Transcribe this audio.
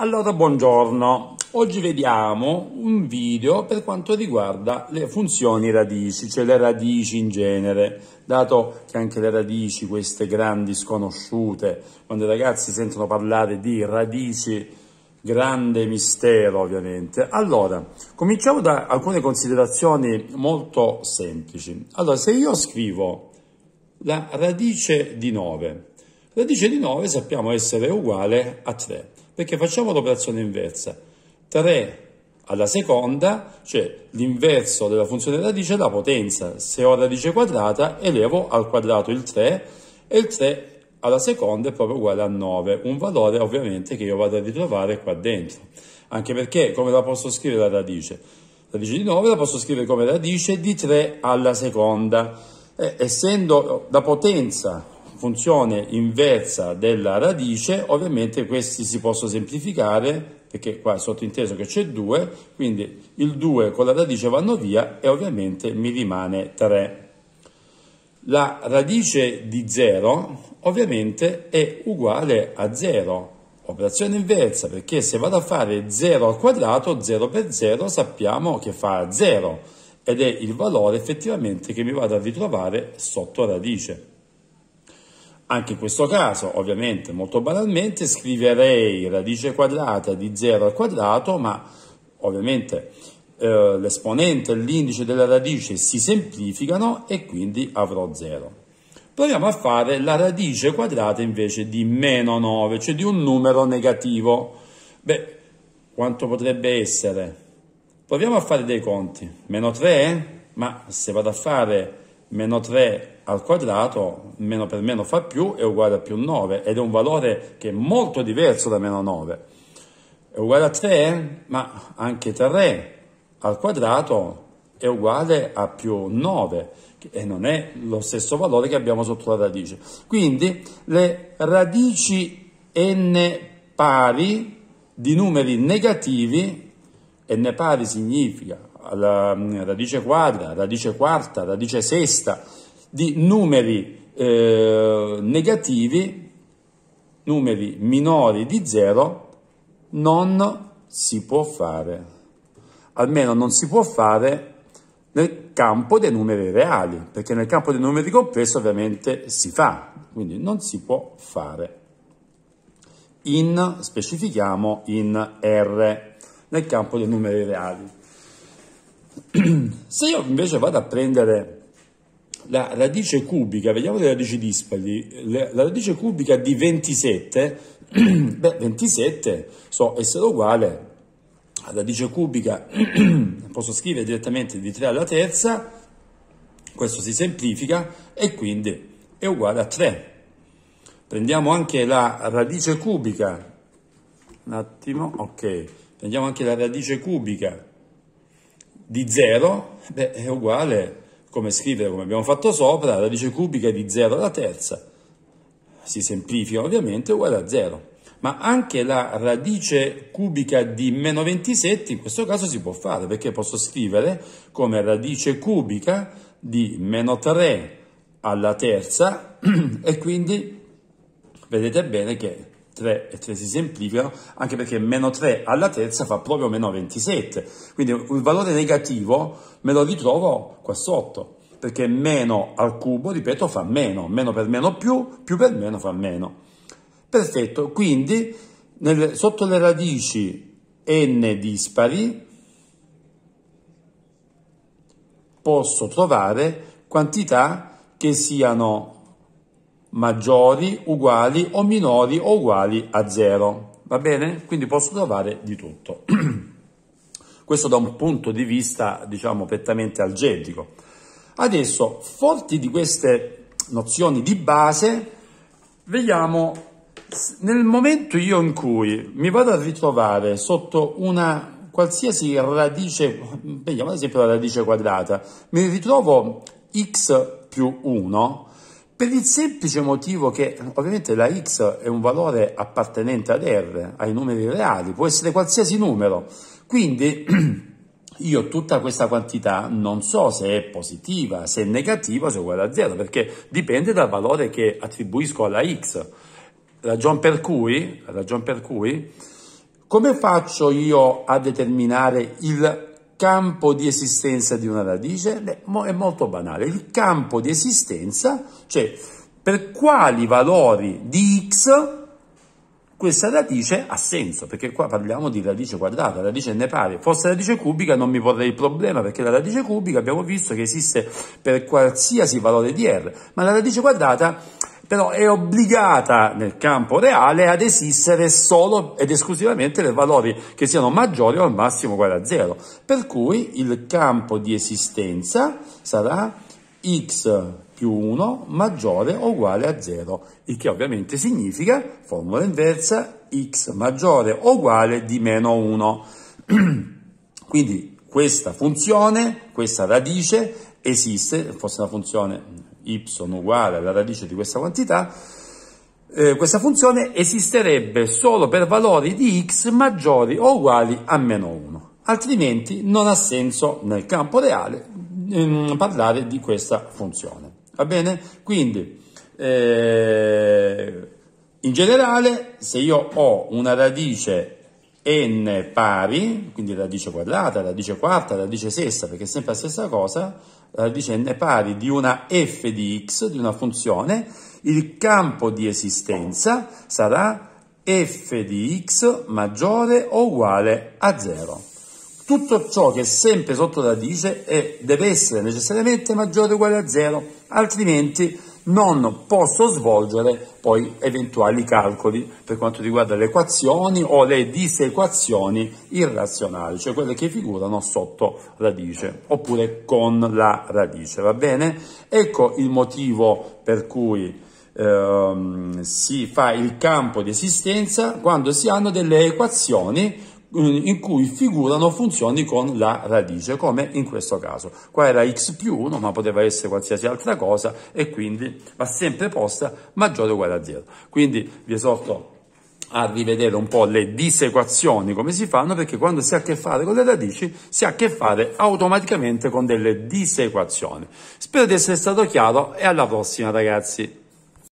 Allora, buongiorno. Oggi vediamo un video per quanto riguarda le funzioni radici, cioè le radici in genere, dato che anche le radici, queste grandi sconosciute, quando i ragazzi sentono parlare di radici, grande mistero ovviamente. Allora, cominciamo da alcune considerazioni molto semplici. Allora, se io scrivo la radice di 9, radice di 9 sappiamo essere uguale a 3. Perché facciamo l'operazione inversa. 3 alla seconda, cioè l'inverso della funzione radice è la potenza. Se ho radice quadrata, elevo al quadrato il 3 e il 3 alla seconda è proprio uguale a 9, un valore ovviamente che io vado a ritrovare qua dentro. Anche perché come la posso scrivere la radice? La radice di 9 la posso scrivere come radice di 3 alla seconda. E, eh, essendo la potenza funzione inversa della radice, ovviamente questi si possono semplificare perché qua è sottinteso che c'è 2, quindi il 2 con la radice vanno via e ovviamente mi rimane 3. La radice di 0 ovviamente è uguale a 0, operazione inversa, perché se vado a fare 0 al quadrato, 0 per 0 sappiamo che fa 0 ed è il valore effettivamente che mi vado a ritrovare sotto radice. Anche in questo caso, ovviamente, molto banalmente, scriverei radice quadrata di 0 al quadrato, ma ovviamente eh, l'esponente e l'indice della radice si semplificano e quindi avrò 0. Proviamo a fare la radice quadrata invece di meno 9, cioè di un numero negativo. Beh, quanto potrebbe essere? Proviamo a fare dei conti. Meno 3? Ma se vado a fare meno 3 al quadrato, meno per meno fa più, è uguale a più 9, ed è un valore che è molto diverso da meno 9. È uguale a 3, ma anche 3 al quadrato è uguale a più 9, e non è lo stesso valore che abbiamo sotto la radice. Quindi le radici n pari di numeri negativi, n pari significa la mm, radice quadra, radice quarta, radice sesta, di numeri eh, negativi, numeri minori di 0, non si può fare, almeno non si può fare nel campo dei numeri reali, perché nel campo dei numeri compresi ovviamente si fa, quindi non si può fare. In, specifichiamo in R, nel campo dei numeri reali. Se io invece vado a prendere la radice cubica, vediamo le radici dispari, la radice cubica di 27, beh, 27 so essere uguale alla radice cubica, posso scrivere direttamente di 3 alla terza, questo si semplifica e quindi è uguale a 3. Prendiamo anche la radice cubica, un attimo, ok, prendiamo anche la radice cubica di 0, beh, è uguale a come scrivere, come abbiamo fatto sopra, la radice cubica di 0 alla terza, si semplifica ovviamente, uguale a 0. Ma anche la radice cubica di meno 27 in questo caso si può fare, perché posso scrivere come radice cubica di meno 3 alla terza e quindi vedete bene che 3 e 3 si semplificano, anche perché meno 3 alla terza fa proprio meno 27. Quindi un valore negativo me lo ritrovo qua sotto, perché meno al cubo, ripeto, fa meno. Meno per meno più, più per meno fa meno. Perfetto, quindi nel, sotto le radici n dispari posso trovare quantità che siano maggiori, uguali o minori o uguali a 0. Va bene? Quindi posso trovare di tutto. Questo da un punto di vista, diciamo, prettamente algebrico. Adesso, forti di queste nozioni di base, vediamo nel momento io in cui mi vado a ritrovare sotto una qualsiasi radice, vediamo ad esempio la radice quadrata, mi ritrovo x più 1, per il semplice motivo che ovviamente la x è un valore appartenente ad r, ai numeri reali, può essere qualsiasi numero, quindi io tutta questa quantità non so se è positiva, se è negativa, se è uguale a zero, perché dipende dal valore che attribuisco alla x. Ragion per cui, ragion per cui come faccio io a determinare il campo di esistenza di una radice? È molto banale. Il campo di esistenza, cioè per quali valori di x questa radice ha senso, perché qua parliamo di radice quadrata, radice n pari. Fosse radice cubica non mi porrei il problema, perché la radice cubica abbiamo visto che esiste per qualsiasi valore di r, ma la radice quadrata però è obbligata nel campo reale ad esistere solo ed esclusivamente per valori che siano maggiori o al massimo uguali a zero. Per cui il campo di esistenza sarà x più 1 maggiore o uguale a 0, il che ovviamente significa, formula inversa, x maggiore o uguale di meno 1. Quindi questa funzione, questa radice esiste, fosse una funzione y uguale alla radice di questa quantità, eh, questa funzione esisterebbe solo per valori di x maggiori o uguali a meno 1, altrimenti non ha senso nel campo reale ehm, parlare di questa funzione. Va bene? Quindi, eh, in generale, se io ho una radice n pari, quindi radice quadrata, radice quarta, radice sesta, perché è sempre la stessa cosa, radice n pari di una f di x, di una funzione, il campo di esistenza sarà f di x maggiore o uguale a 0. Tutto ciò che è sempre sotto radice è, deve essere necessariamente maggiore o uguale a 0, altrimenti non posso svolgere poi eventuali calcoli per quanto riguarda le equazioni o le disequazioni irrazionali, cioè quelle che figurano sotto radice oppure con la radice, va bene? Ecco il motivo per cui ehm, si fa il campo di esistenza quando si hanno delle equazioni in cui figurano funzioni con la radice, come in questo caso. Qua era x più 1, ma poteva essere qualsiasi altra cosa, e quindi va sempre posta maggiore o uguale a 0. Quindi vi esorto a rivedere un po' le disequazioni come si fanno perché quando si ha a che fare con le radici si ha a che fare automaticamente con delle disequazioni spero di essere stato chiaro e alla prossima ragazzi